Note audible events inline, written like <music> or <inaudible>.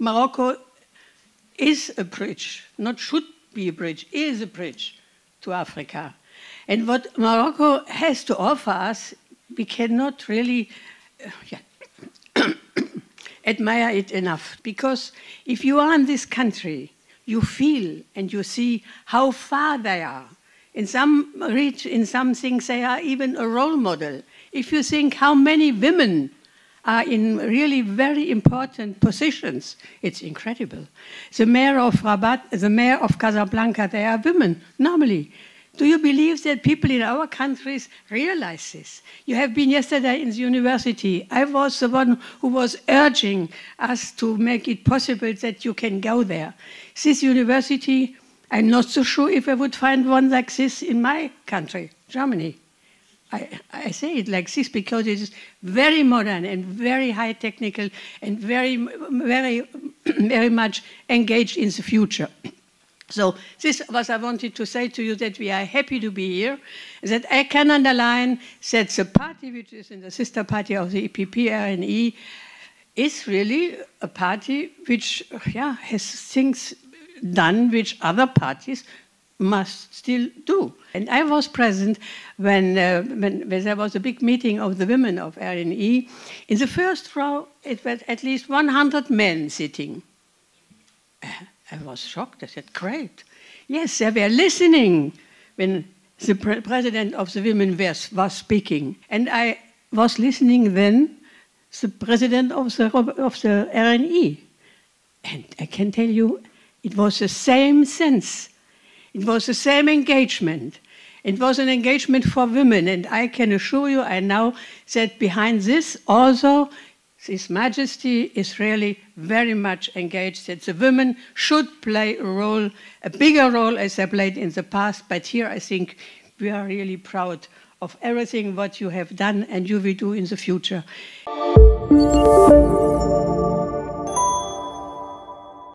Morocco is a bridge, not should be a bridge, is a bridge to Africa. And what Morocco has to offer us, we cannot really uh, yeah, <coughs> admire it enough. Because if you are in this country, you feel and you see how far they are in some reach, in some things, they are even a role model. If you think how many women are in really very important positions, it's incredible. The mayor of Rabat, the mayor of Casablanca, they are women normally. Do you believe that people in our countries realize this? You have been yesterday in the university. I was the one who was urging us to make it possible that you can go there. This university I'm not so sure if I would find one like this in my country, Germany. I, I say it like this because it is very modern and very high technical and very, very, <clears throat> very much engaged in the future. So this was I wanted to say to you that we are happy to be here, that I can underline that the party which is in the sister party of the EPP, RNE, is really a party which yeah, has things done which other parties must still do. And I was present when, uh, when, when, there was a big meeting of the women of RNE. In the first row, it was at least 100 men sitting. I was shocked. I said, Great. Yes, they were listening when the pre president of the women was, was speaking. And I was listening then, the president of the, of the RNE. And I can tell you, it was the same sense. It was the same engagement. It was an engagement for women, and I can assure you, I know that behind this also, His Majesty is really very much engaged that the women should play a role, a bigger role as they played in the past. But here, I think we are really proud of everything what you have done and you will do in the future.